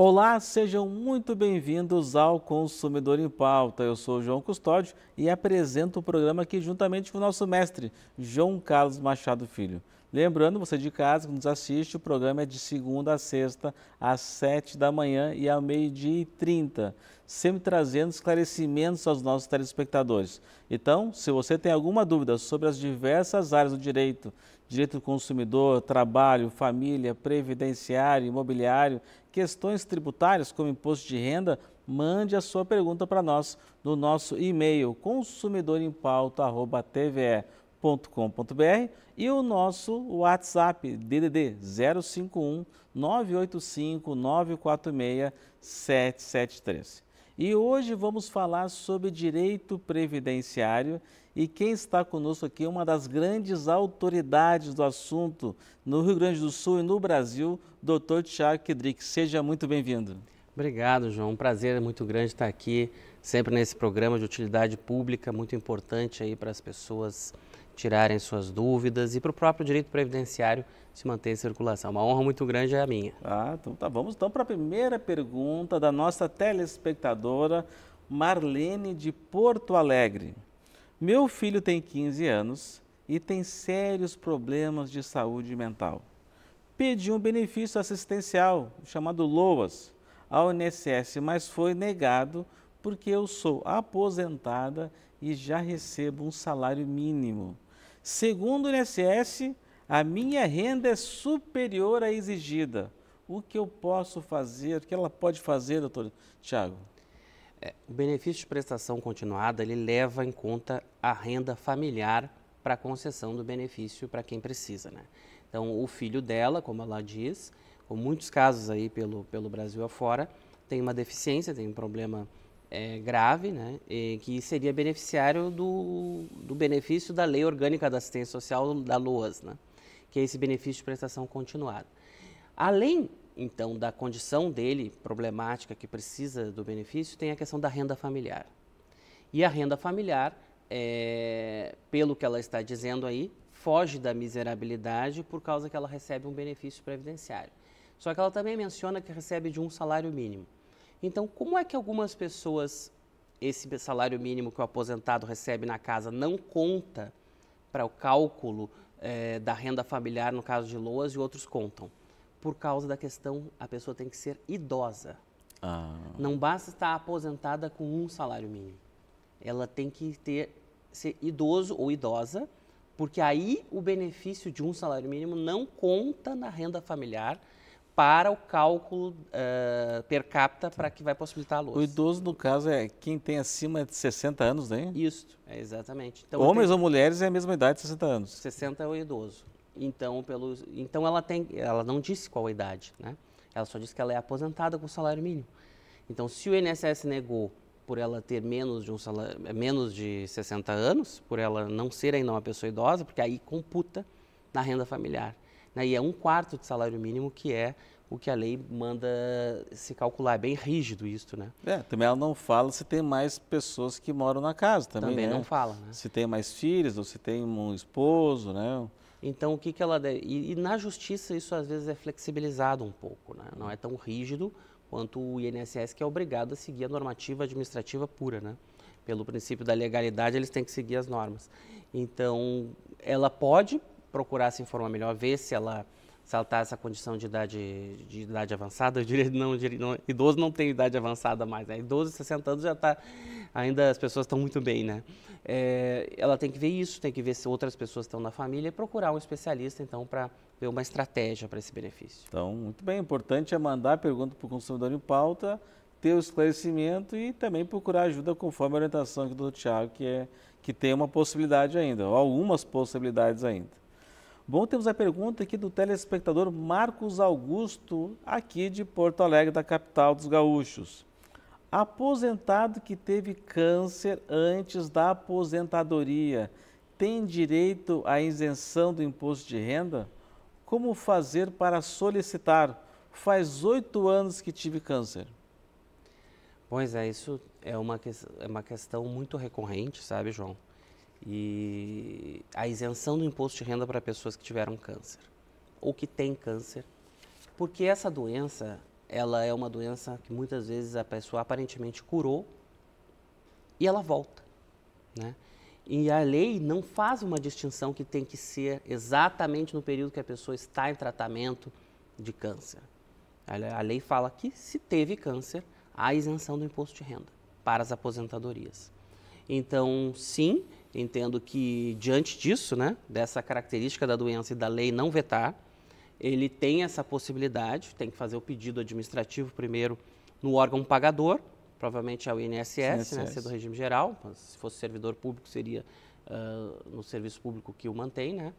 Olá, sejam muito bem-vindos ao Consumidor em Pauta. Eu sou João Custódio e apresento o programa aqui juntamente com o nosso mestre, João Carlos Machado Filho. Lembrando, você de casa que nos assiste, o programa é de segunda a sexta, às sete da manhã e ao meio-dia e trinta, sempre trazendo esclarecimentos aos nossos telespectadores. Então, se você tem alguma dúvida sobre as diversas áreas do direito, direito do consumidor, trabalho, família, previdenciário, imobiliário, questões tributárias como imposto de renda, mande a sua pergunta para nós no nosso e-mail consumidorempauta.tve www.cultura.com.br e o nosso WhatsApp DDD 051 985 946 773. E hoje vamos falar sobre direito previdenciário e quem está conosco aqui é uma das grandes autoridades do assunto no Rio Grande do Sul e no Brasil, Dr. Tiago Kedrick. Seja muito bem-vindo. Obrigado, João. Um prazer é muito grande estar aqui, sempre nesse programa de utilidade pública, muito importante aí para as pessoas tirarem suas dúvidas e para o próprio direito previdenciário se manter em circulação. Uma honra muito grande é a minha. Ah, então tá, vamos então para a primeira pergunta da nossa telespectadora Marlene de Porto Alegre. Meu filho tem 15 anos e tem sérios problemas de saúde mental. Pediu um benefício assistencial chamado LOAS ao INSS, mas foi negado porque eu sou aposentada e já recebo um salário mínimo. Segundo o INSS, a minha renda é superior à exigida. O que eu posso fazer? O que ela pode fazer, doutor Tiago? É, o benefício de prestação continuada ele leva em conta a renda familiar para a concessão do benefício para quem precisa, né? Então, o filho dela, como ela diz, com muitos casos aí pelo, pelo Brasil afora, tem uma deficiência, tem um problema é, grave, né, e que seria beneficiário do, do benefício da Lei Orgânica da Assistência Social da LOAS, né, que é esse benefício de prestação continuada. Além, então, da condição dele problemática que precisa do benefício, tem a questão da renda familiar. E a renda familiar, é, pelo que ela está dizendo aí, foge da miserabilidade por causa que ela recebe um benefício previdenciário. Só que ela também menciona que recebe de um salário mínimo. Então, como é que algumas pessoas esse salário mínimo que o aposentado recebe na casa não conta para o cálculo é, da renda familiar, no caso de Loas, e outros contam? Por causa da questão, a pessoa tem que ser idosa. Ah. Não basta estar aposentada com um salário mínimo. Ela tem que ter ser idoso ou idosa, porque aí o benefício de um salário mínimo não conta na renda familiar para o cálculo uh, per capita para que vai possibilitar a luz. O idoso, no caso, é quem tem acima de 60 anos, né? Isso, é exatamente. Então, Homens tenho... ou mulheres é a mesma idade, 60 anos. 60 é o idoso. Então, pelo... então ela, tem... ela não disse qual a idade, né? Ela só disse que ela é aposentada com salário mínimo. Então, se o INSS negou por ela ter menos de, um salário... menos de 60 anos, por ela não ser ainda uma pessoa idosa, porque aí computa na renda familiar. Né? E é um quarto de salário mínimo que é o que a lei manda se calcular. É bem rígido isso, né? É, também ela não fala se tem mais pessoas que moram na casa também. Também né? não fala, né? Se tem mais filhos ou se tem um esposo, né? Então o que, que ela deve. E, e na justiça isso às vezes é flexibilizado um pouco, né? Não é tão rígido quanto o INSS, que é obrigado a seguir a normativa administrativa pura, né? Pelo princípio da legalidade, eles têm que seguir as normas. Então, ela pode procurar se informar melhor, ver se ela saltar está essa condição de idade, de idade avançada, eu diria, não, não, idoso não tem idade avançada mais, né? idoso, 60 anos já está, ainda as pessoas estão muito bem, né? É, ela tem que ver isso, tem que ver se outras pessoas estão na família e procurar um especialista, então, para ver uma estratégia para esse benefício. Então, muito bem, o importante é mandar a pergunta para o consumidor em pauta, ter o esclarecimento e também procurar ajuda conforme a orientação do Tiago, que, é, que tem uma possibilidade ainda, ou algumas possibilidades ainda. Bom, temos a pergunta aqui do telespectador Marcos Augusto, aqui de Porto Alegre, da capital dos gaúchos. Aposentado que teve câncer antes da aposentadoria tem direito à isenção do imposto de renda? Como fazer para solicitar? Faz oito anos que tive câncer. Pois é, isso é uma, é uma questão muito recorrente, sabe, João? e a isenção do imposto de renda para pessoas que tiveram câncer ou que têm câncer, porque essa doença ela é uma doença que muitas vezes a pessoa aparentemente curou e ela volta, né? E a lei não faz uma distinção que tem que ser exatamente no período que a pessoa está em tratamento de câncer. A lei fala que se teve câncer, há isenção do imposto de renda para as aposentadorias. Então, sim, Entendo que, diante disso, né, dessa característica da doença e da lei não vetar, ele tem essa possibilidade, tem que fazer o pedido administrativo primeiro no órgão pagador, provavelmente é o INSS, INSS. Né, sendo regime geral, se fosse servidor público seria uh, no serviço público que o mantém, né?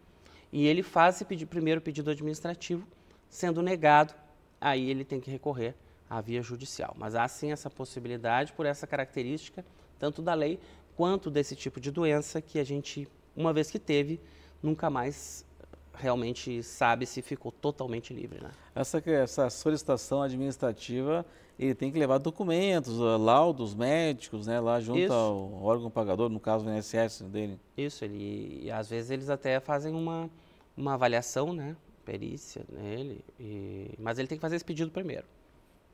E ele faz esse primeiro pedido administrativo, sendo negado, aí ele tem que recorrer à via judicial. Mas há sim essa possibilidade por essa característica, tanto da lei quanto desse tipo de doença que a gente, uma vez que teve, nunca mais realmente sabe se ficou totalmente livre. Né? Essa, essa solicitação administrativa, ele tem que levar documentos, eh, laudos médicos, né, lá junto Isso. ao órgão pagador, no caso o INSS né, dele. Isso, ele, e às vezes eles até fazem uma, uma avaliação, né, perícia nele, e, mas ele tem que fazer esse pedido primeiro.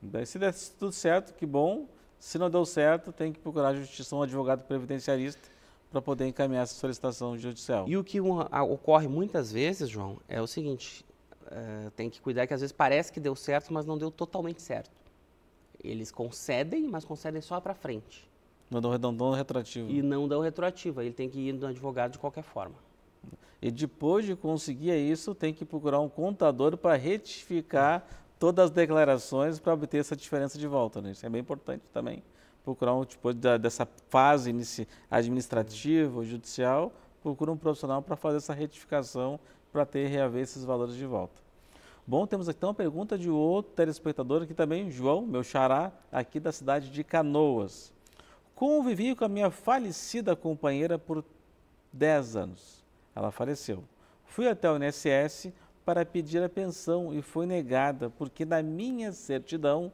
Daí se der tudo certo, que bom, se não deu certo, tem que procurar a justiça, um advogado previdenciarista, para poder encaminhar essa solicitação judicial. E o que um, a, ocorre muitas vezes, João, é o seguinte: é, tem que cuidar que às vezes parece que deu certo, mas não deu totalmente certo. Eles concedem, mas concedem só para frente. Não dão, não retroativo. E não dão retroativa. ele tem que ir no advogado de qualquer forma. E depois de conseguir isso, tem que procurar um contador para retificar todas as declarações para obter essa diferença de volta. Né? Isso é bem importante também, procurar um, depois tipo da, dessa fase administrativa ou judicial, procura um profissional para fazer essa retificação para ter reaver esses valores de volta. Bom, temos aqui então uma pergunta de outro telespectador aqui também, João, meu xará, aqui da cidade de Canoas. Convivi com a minha falecida companheira por 10 anos. Ela faleceu. Fui até o INSS para pedir a pensão e foi negada, porque na minha certidão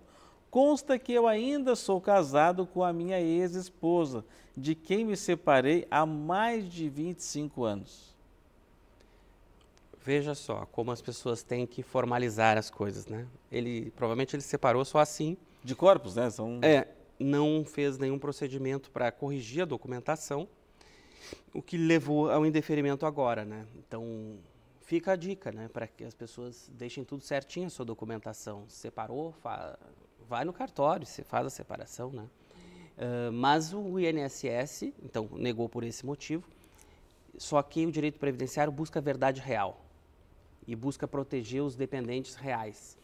consta que eu ainda sou casado com a minha ex-esposa, de quem me separei há mais de 25 anos. Veja só como as pessoas têm que formalizar as coisas, né? Ele provavelmente ele separou só assim. De corpos, né? São... É, não fez nenhum procedimento para corrigir a documentação, o que levou ao indeferimento agora, né? Então, fica a dica, né, para que as pessoas deixem tudo certinho a sua documentação. Separou, vai no cartório, você faz a separação, né? Uh, mas o INSS, então, negou por esse motivo. Só que o direito previdenciário busca a verdade real e busca proteger os dependentes reais.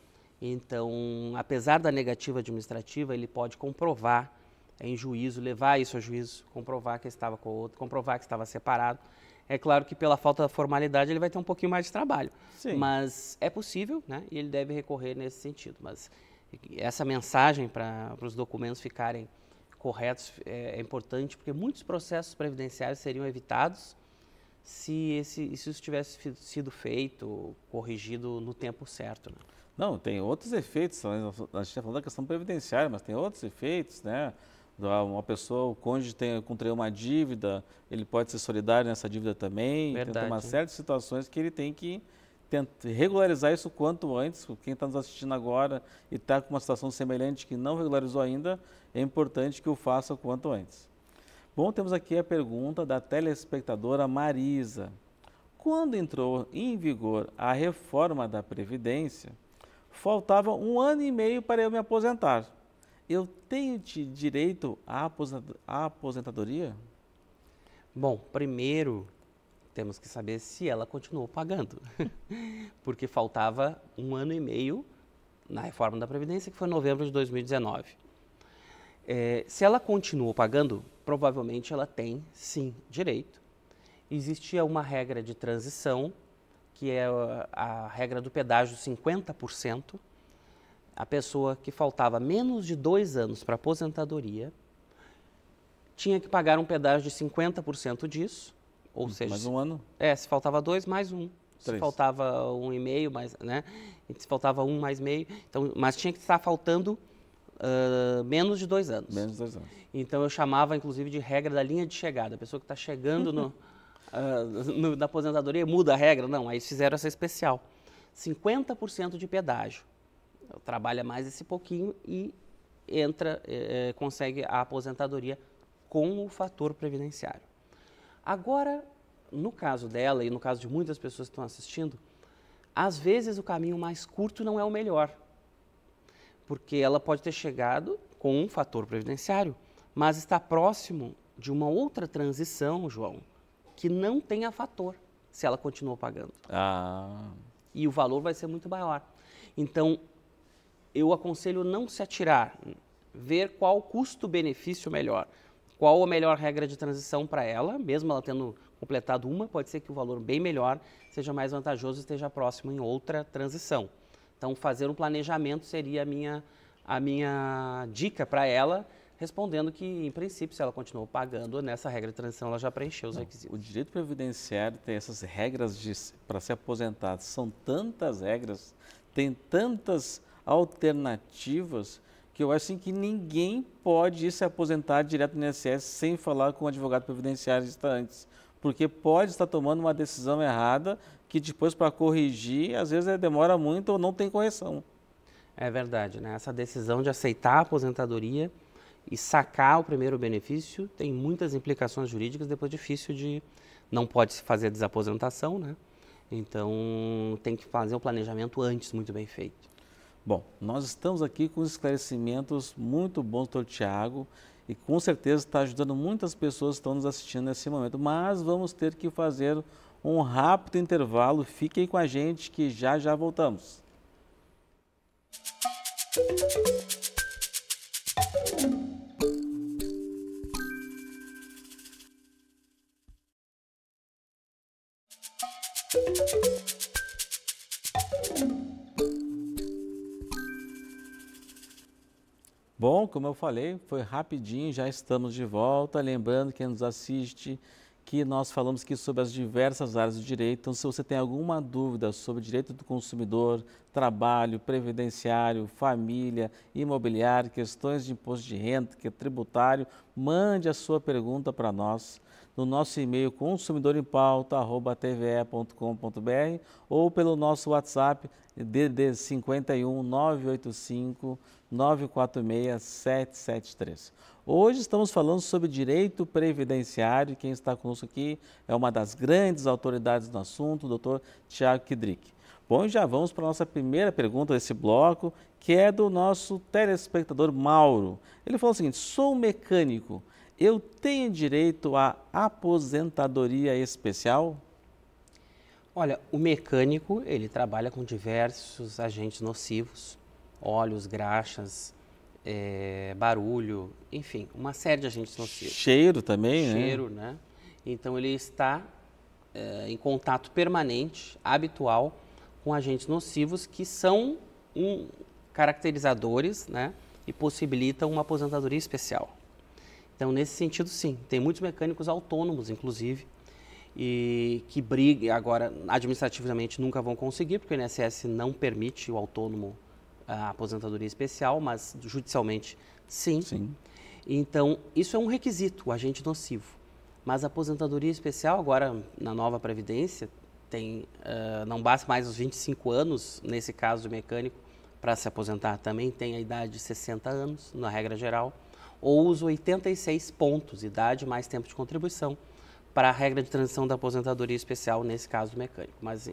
Então, apesar da negativa administrativa, ele pode comprovar é em juízo, levar isso a juízo, comprovar que estava com outro, comprovar que estava separado é claro que pela falta da formalidade ele vai ter um pouquinho mais de trabalho. Sim. Mas é possível, né? E ele deve recorrer nesse sentido. Mas essa mensagem para os documentos ficarem corretos é, é, importante, porque muitos processos previdenciários seriam evitados se, esse, se isso tivesse sido feito, corrigido no tempo certo. Né? Não, tem outros efeitos, a gente está falando da questão previdenciária, mas tem outros efeitos, né? Uma pessoa, o cônjuge tem, contraiu uma dívida, ele pode ser solidário nessa dívida também. Verdade. Tem uma série de situações que ele tem que tentar regularizar isso quanto antes. Quem está nos assistindo agora e está com uma situação semelhante que não regularizou ainda, é importante que o faça quanto antes. Bom, temos aqui a pergunta da telespectadora Marisa. Quando entrou em vigor a reforma da Previdência, faltava um ano e meio para eu me aposentar eu tenho direito à aposentadoria? Bom, primeiro temos que saber se ela continuou pagando, porque faltava um ano e meio na reforma da Previdência, que foi em novembro de 2019. É, se ela continuou pagando, provavelmente ela tem sim direito. Existia uma regra de transição, que é a, a regra do pedágio 50%, a pessoa que faltava menos de dois anos para aposentadoria tinha que pagar um pedágio de 50% disso, ou hum, seja... Mais um ano? É, se faltava dois, mais um. Três. Se faltava um e meio, mais, né? se faltava um mais meio, então, mas tinha que estar faltando uh, menos de dois anos. Menos de dois anos. Então eu chamava, inclusive, de regra da linha de chegada. A pessoa que está chegando no, uh, no, na aposentadoria muda a regra. Não, aí fizeram essa especial. 50% de pedágio trabalha mais esse pouquinho e entra, é, consegue a aposentadoria com o fator previdenciário. Agora, no caso dela e no caso de muitas pessoas que estão assistindo, às vezes o caminho mais curto não é o melhor, porque ela pode ter chegado com um fator previdenciário, mas está próximo de uma outra transição, João, que não tenha fator, se ela continua pagando. Ah. E o valor vai ser muito maior. Então, eu aconselho não se atirar, ver qual custo-benefício melhor, qual a melhor regra de transição para ela, mesmo ela tendo completado uma, pode ser que o valor bem melhor seja mais vantajoso e esteja próximo em outra transição. Então, fazer um planejamento seria a minha, a minha dica para ela, respondendo que, em princípio, se ela continuou pagando nessa regra de transição, ela já preencheu os Não, requisitos. O direito previdenciário tem essas regras para se aposentar, são tantas regras, tem tantas alternativas que eu acho assim, que ninguém pode se aposentar direto no INSS sem falar com o advogado previdenciário antes, porque pode estar tomando uma decisão errada que depois para corrigir, às vezes é, demora muito ou não tem correção. É verdade, né? Essa decisão de aceitar a aposentadoria e sacar o primeiro benefício tem muitas implicações jurídicas, depois difícil de não pode se fazer a desaposentação, né? Então tem que fazer o planejamento antes muito bem feito. Bom, nós estamos aqui com esclarecimentos muito bons do Tiago e com certeza está ajudando muitas pessoas que estão nos assistindo nesse momento. Mas vamos ter que fazer um rápido intervalo. Fiquem com a gente que já já voltamos. Música como eu falei, foi rapidinho, já estamos de volta. Lembrando quem nos assiste que nós falamos aqui sobre as diversas áreas do direito. Então, se você tem alguma dúvida sobre direito do consumidor, trabalho, previdenciário, família, imobiliário, questões de imposto de renda, que é tributário, mande a sua pergunta para nós no nosso e-mail consumidorempauta@tve.com.br ou pelo nosso WhatsApp DD 51 946 773. Hoje estamos falando sobre direito previdenciário. e Quem está conosco aqui é uma das grandes autoridades no assunto, o doutor Tiago Kidrick. Bom, já vamos para a nossa primeira pergunta desse bloco, que é do nosso telespectador Mauro. Ele falou o seguinte: sou mecânico, eu tenho direito à aposentadoria especial? Olha, o mecânico ele trabalha com diversos agentes nocivos, óleos, graxas, é, barulho, enfim, uma série de agentes nocivos. Cheiro também, Cheiro, né? Cheiro, né? Então ele está é, em contato permanente, habitual com agentes nocivos que são um, caracterizadores né, e possibilitam uma aposentadoria especial. Então, nesse sentido, sim, tem muitos mecânicos autônomos, inclusive, e que brigam, agora administrativamente nunca vão conseguir, porque o INSS não permite o autônomo a aposentadoria especial, mas judicialmente sim. sim. Então, isso é um requisito, o agente nocivo. Mas a aposentadoria especial, agora na nova Previdência, tem, uh, não basta mais os 25 anos, nesse caso do mecânico, para se aposentar também, tem a idade de 60 anos, na regra geral, ou os 86 pontos, idade mais tempo de contribuição, para a regra de transição da aposentadoria especial, nesse caso do mecânico. Mas,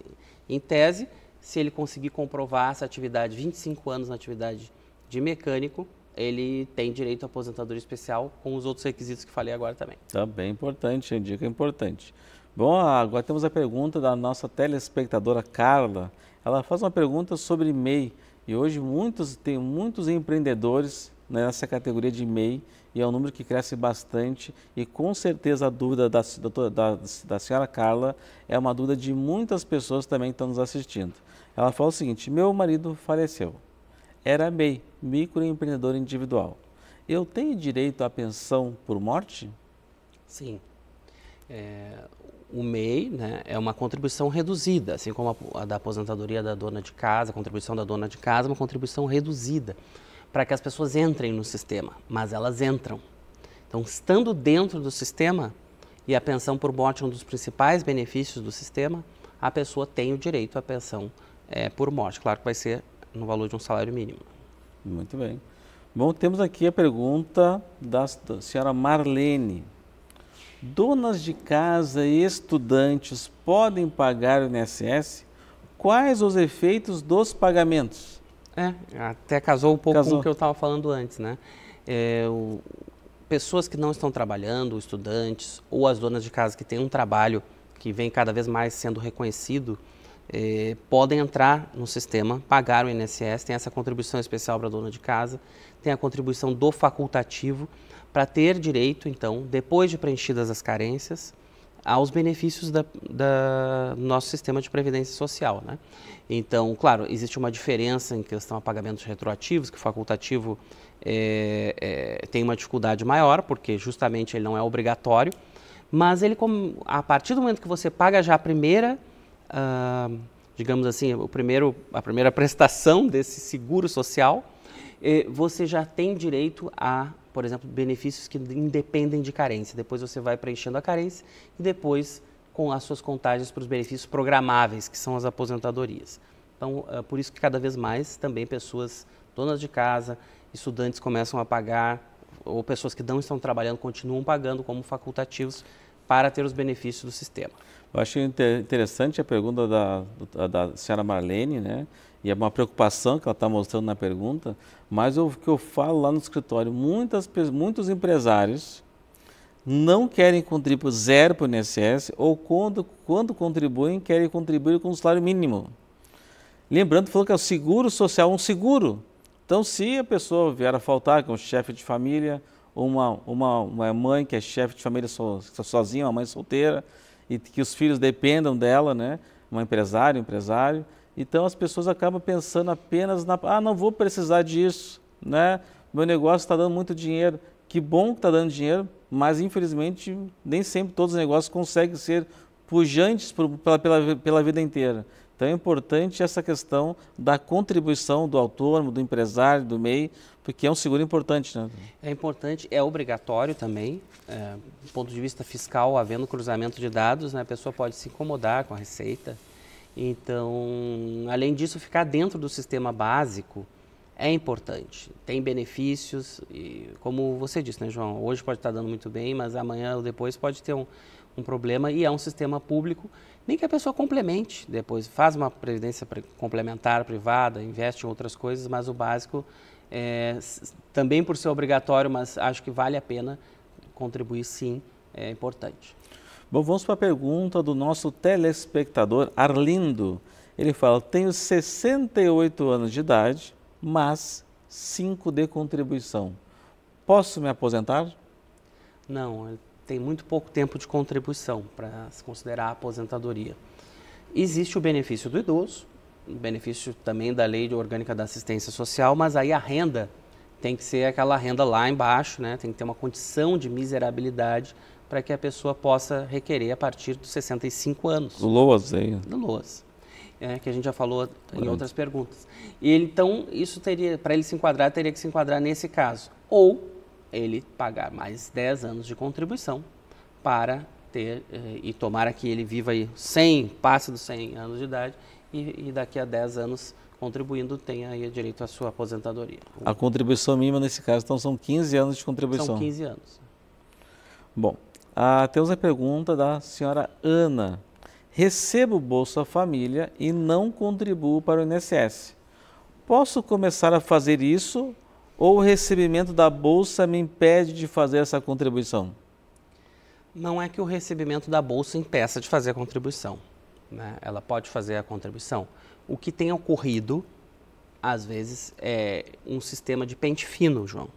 em tese, se ele conseguir comprovar essa atividade, 25 anos na atividade de mecânico, ele tem direito à aposentadoria especial com os outros requisitos que falei agora também. Tá bem importante, dica importante. Bom, agora temos a pergunta da nossa telespectadora Carla. Ela faz uma pergunta sobre MEI. E hoje muitos tem muitos empreendedores né, nessa categoria de MEI e é um número que cresce bastante e com certeza a dúvida da, da, da senhora Carla é uma dúvida de muitas pessoas também que estão nos assistindo. Ela fala o seguinte, meu marido faleceu, era MEI, microempreendedor individual. Eu tenho direito à pensão por morte? Sim. É, o MEI né, é uma contribuição reduzida, assim como a, a, da aposentadoria da dona de casa, a contribuição da dona de casa é uma contribuição reduzida para que as pessoas entrem no sistema, mas elas entram. Então, estando dentro do sistema, e a pensão por morte é um dos principais benefícios do sistema, a pessoa tem o direito à pensão é, por morte. Claro que vai ser no valor de um salário mínimo. Muito bem. Bom, temos aqui a pergunta da senhora Marlene. Donas de casa e estudantes podem pagar o INSS? Quais os efeitos dos pagamentos? É, até casou um pouco casou. com o que eu estava falando antes, né? É, o, pessoas que não estão trabalhando, estudantes ou as donas de casa que têm um trabalho que vem cada vez mais sendo reconhecido, é, podem entrar no sistema, pagar o INSS, tem essa contribuição especial para a dona de casa, tem a contribuição do facultativo para ter direito, então, depois de preenchidas as carências, aos benefícios da, do nosso sistema de previdência social. Né? Então, claro, existe uma diferença em questão a pagamentos retroativos, que o facultativo é, é, tem uma dificuldade maior, porque justamente ele não é obrigatório, mas ele, a partir do momento que você paga já a primeira, uh, digamos assim, o primeiro, a primeira prestação desse seguro social, eh, você já tem direito a por exemplo, benefícios que independem de carência. Depois você vai preenchendo a carência e depois com as suas contagens para os benefícios programáveis, que são as aposentadorias. Então, é por isso que cada vez mais também pessoas donas de casa, estudantes começam a pagar, ou pessoas que não estão trabalhando continuam pagando como facultativos para ter os benefícios do sistema. Eu achei interessante a pergunta da, da, da senhora Marlene, né? E é uma preocupação que ela está mostrando na pergunta, mas o que eu falo lá no escritório, muitas, muitos empresários não querem contribuir zero para o INSS ou quando, quando contribuem, querem contribuir com o salário mínimo. Lembrando, falou que é o seguro social, um seguro. Então, se a pessoa vier a faltar, que é um chefe de família, uma, uma, uma mãe que é chefe de família so, sozinha, uma mãe solteira, e que os filhos dependam dela, né? Uma empresária, um empresário. Então as pessoas acabam pensando apenas na, ah, não vou precisar disso, né? Meu negócio está dando muito dinheiro. Que bom que está dando dinheiro, mas infelizmente nem sempre todos os negócios conseguem ser pujantes pela, pela, pela vida inteira. Então é importante essa questão da contribuição do autônomo, do empresário, do MEI, porque é um seguro importante, né? É importante, é obrigatório também. É, do ponto de vista fiscal, havendo cruzamento de dados, né, a pessoa pode se incomodar com a receita. Então, além disso, ficar dentro do sistema básico é importante. Tem benefícios, e como você disse, né, João? Hoje pode estar dando muito bem, mas amanhã ou depois pode ter um, um problema e é um sistema público, nem que a pessoa complemente depois, faz uma previdência complementar privada, investe em outras coisas, mas o básico é, também por ser obrigatório, mas acho que vale a pena contribuir sim, é importante. Bom, vamos para a pergunta do nosso telespectador Arlindo. Ele fala: tenho 68 anos de idade, mas 5 de contribuição. Posso me aposentar? Não, ele tem muito pouco tempo de contribuição para se considerar a aposentadoria. Existe o benefício do idoso, o benefício também da Lei Orgânica da Assistência Social, mas aí a renda tem que ser aquela renda lá embaixo, né? tem que ter uma condição de miserabilidade para que a pessoa possa requerer a partir dos 65 anos. Do LOAS, aí. Né? Do LOAS. É, que a gente já falou em outras perguntas. E ele, então, isso teria, para ele se enquadrar, teria que se enquadrar nesse caso. Ou ele pagar mais 10 anos de contribuição para ter eh, e tomara que ele viva aí 100, passe dos 100 anos de idade e, e daqui a 10 anos contribuindo tenha aí direito à sua aposentadoria. A contribuição mínima nesse caso então são 15 anos de contribuição. São 15 anos. Bom, ah, temos a pergunta da senhora Ana. Recebo Bolsa Família e não contribuo para o INSS. Posso começar a fazer isso ou o recebimento da bolsa me impede de fazer essa contribuição? Não é que o recebimento da bolsa impeça de fazer a contribuição. Né? Ela pode fazer a contribuição. O que tem ocorrido, às vezes, é um sistema de pente fino, João,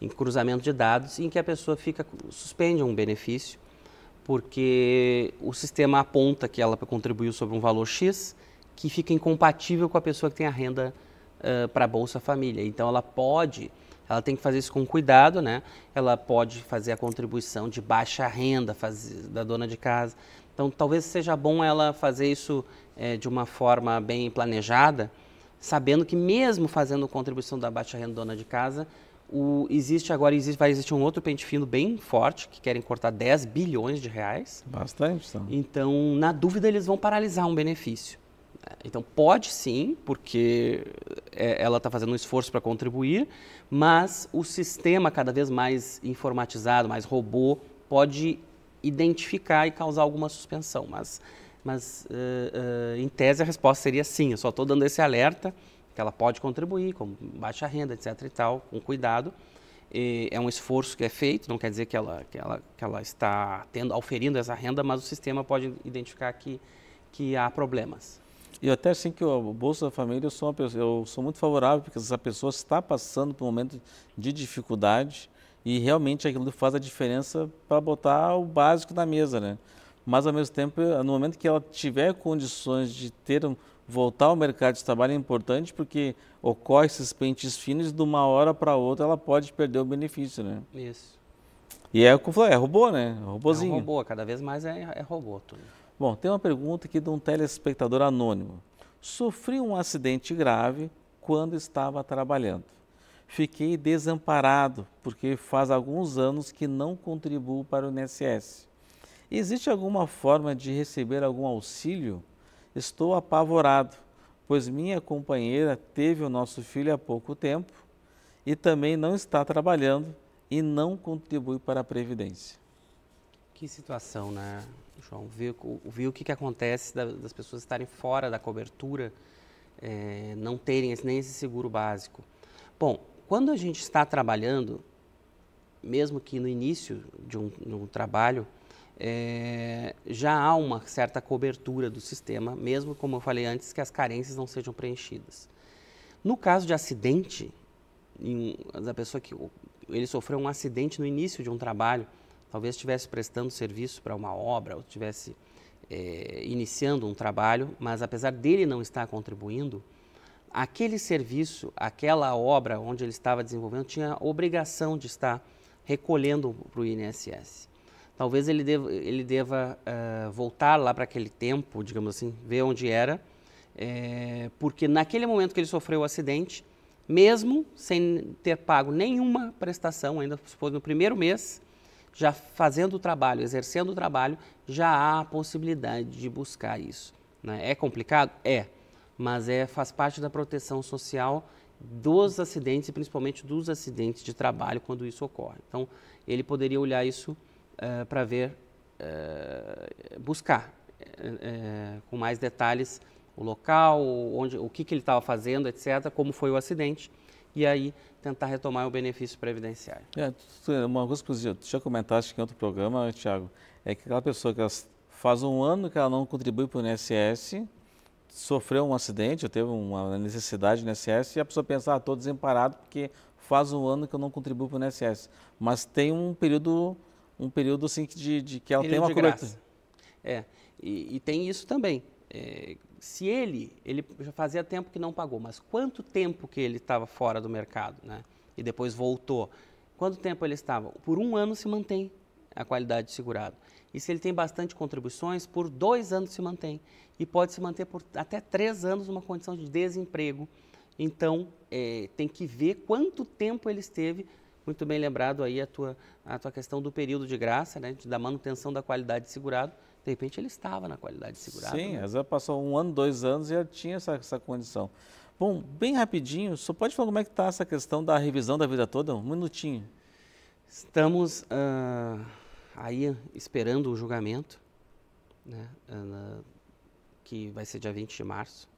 em cruzamento de dados, em que a pessoa fica suspende um benefício porque o sistema aponta que ela contribuiu sobre um valor X que fica incompatível com a pessoa que tem a renda uh, para Bolsa Família. Então ela pode, ela tem que fazer isso com cuidado, né? Ela pode fazer a contribuição de baixa renda faz, da dona de casa. Então talvez seja bom ela fazer isso eh, de uma forma bem planejada, sabendo que mesmo fazendo contribuição da baixa renda dona de casa, o, existe agora existe, vai existir um outro pente fino bem forte que querem cortar 10 bilhões de reais. Bastante, então. Então, na dúvida, eles vão paralisar um benefício. Então pode sim, porque eh, ela está fazendo um esforço para contribuir, mas o sistema cada vez mais informatizado, mais robô, pode identificar e causar alguma suspensão. Mas, mas uh, uh, em tese a resposta seria sim. Eu só estou dando esse alerta que ela pode contribuir, com baixa renda, etc. e tal, com cuidado. E é um esforço que é feito, não quer dizer que ela, que ela, que ela está tendo, oferindo essa renda, mas o sistema pode identificar que, que há problemas. Eu até assim que o Bolsa Família, eu sou, uma pessoa, eu sou muito favorável, porque essa pessoa está passando por um momento de dificuldade e realmente aquilo faz a diferença para botar o básico na mesa, né? Mas, ao mesmo tempo, eh, no momento que ela tiver condições de ter um, voltar ao mercado de trabalho é importante, porque ocorre esses pentes finos de uma hora para outra ela pode perder o benefício, né? Isso. E é, o que é robô, né? É, é robôzinho. É robô, cada vez mais é, é robô. Tudo. Bom, tem uma pergunta aqui de um telespectador anônimo. Sofri um acidente grave quando estava trabalhando. Fiquei desamparado porque faz alguns anos que não contribuo para o INSS. Existe alguma forma de receber algum auxílio? Estou apavorado, pois minha companheira teve o nosso filho há pouco tempo e também não está trabalhando e não contribui para a Previdência. Que situação, né? João, viu, o que, que acontece das pessoas estarem fora da cobertura, é, não terem nem esse seguro básico. Bom, quando a gente está trabalhando, mesmo que no início de um, de um trabalho, é, já há uma certa cobertura do sistema, mesmo como eu falei antes, que as carências não sejam preenchidas. No caso de acidente, em, da pessoa que ele sofreu um acidente no início de um trabalho, talvez estivesse prestando serviço para uma obra ou estivesse é, iniciando um trabalho, mas apesar dele não estar contribuindo, aquele serviço, aquela obra onde ele estava desenvolvendo tinha a obrigação de estar recolhendo para o INSS. Talvez ele deva, ele deva uh, voltar lá para aquele tempo, digamos assim, ver onde era, é, porque naquele momento que ele sofreu o acidente, mesmo sem ter pago nenhuma prestação, ainda se no primeiro mês, já fazendo o trabalho, exercendo o trabalho, já há a possibilidade de buscar isso. Né? É complicado? É, mas é, faz parte da proteção social dos acidentes e principalmente dos acidentes de trabalho quando isso ocorre. Então, ele poderia olhar isso uh, eh, para ver, uh, buscar uh, com mais detalhes o local, onde, o que, que ele estava fazendo, etc., como foi o acidente e aí tentar retomar o benefício previdenciário. É, uma coisa que eu já comentaste aqui em outro programa, Tiago, é que aquela pessoa que faz um ano que ela não contribui para o INSS, sofreu um acidente, ou teve uma necessidade no INSS, e a pessoa pensa, ah, estou desemparado porque faz um ano que eu não contribuo para o INSS. Mas tem um período, um período assim, de, de que ela período tem uma coleta. É, e, e, tem isso também. É, se ele, ele já fazia tempo que não pagou, mas quanto tempo que ele estava fora do mercado, né? E depois voltou. Quanto tempo ele estava? Por um ano se mantém a qualidade de segurado. E se ele tem bastante contribuições, por dois anos se mantém. E pode se manter por até três anos numa condição de desemprego. Então, é, tem que ver quanto tempo ele esteve. Muito bem lembrado aí a tua, a tua questão do período de graça, né, da manutenção da qualidade de segurado de repente ele estava na qualidade segurada. Sim, né? às vezes passou um ano, dois anos e já tinha essa, essa condição. Bom, bem rapidinho, só pode falar como é que está essa questão da revisão da vida toda? Um minutinho. Estamos uh, aí esperando o julgamento, né, ah, que vai ser dia 20 de março.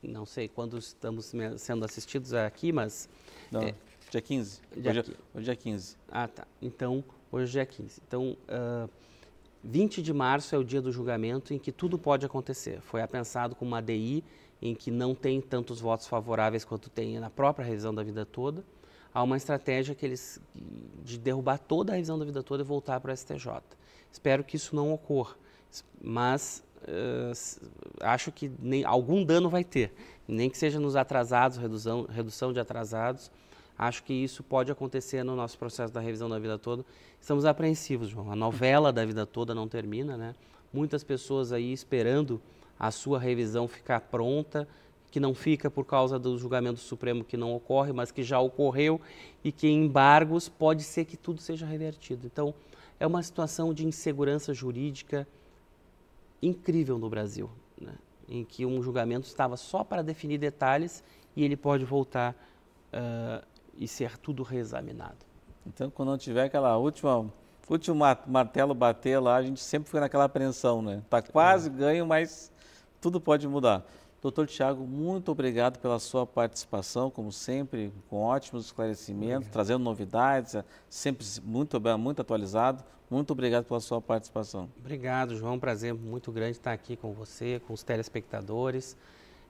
Não sei quando estamos sendo assistidos aqui, mas... Não, é, dia 15. Dia hoje, é hoje é 15. Ah, tá. Então, hoje é 15. Então... Uh, 20 de março é o dia do julgamento em que tudo pode acontecer. Foi apensado com uma DI em que não tem tantos votos favoráveis quanto tem na própria revisão da vida toda. Há uma estratégia que eles de derrubar toda a revisão da vida toda e voltar para o STJ. Espero que isso não ocorra, mas uh, acho que nem, algum dano vai ter, nem que seja nos atrasados, redução, redução de atrasados Acho que isso pode acontecer no nosso processo da revisão da vida toda. Estamos apreensivos, João. A novela da vida toda não termina, né? Muitas pessoas aí esperando a sua revisão ficar pronta, que não fica por causa do julgamento supremo que não ocorre, mas que já ocorreu e que em embargos pode ser que tudo seja revertido. Então, é uma situação de insegurança jurídica incrível no Brasil, né? em que um julgamento estava só para definir detalhes e ele pode voltar uh, e ser tudo reexaminado. Então, quando não tiver aquela última último martelo bater lá, a gente sempre fica naquela apreensão, né? Tá quase é. ganho, mas tudo pode mudar. Doutor Tiago, muito obrigado pela sua participação, como sempre, com ótimos esclarecimentos, obrigado. trazendo novidades, sempre muito bem, muito atualizado. Muito obrigado pela sua participação. Obrigado, João. Prazer muito grande estar aqui com você, com os telespectadores.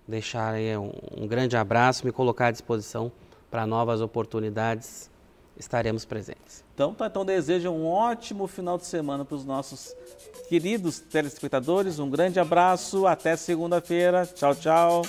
Deixar aí um, um grande abraço, me colocar à disposição para novas oportunidades, estaremos presentes. Então, tá, então desejo um ótimo final de semana para os nossos queridos telespectadores. Um grande abraço, até segunda-feira. Tchau, tchau.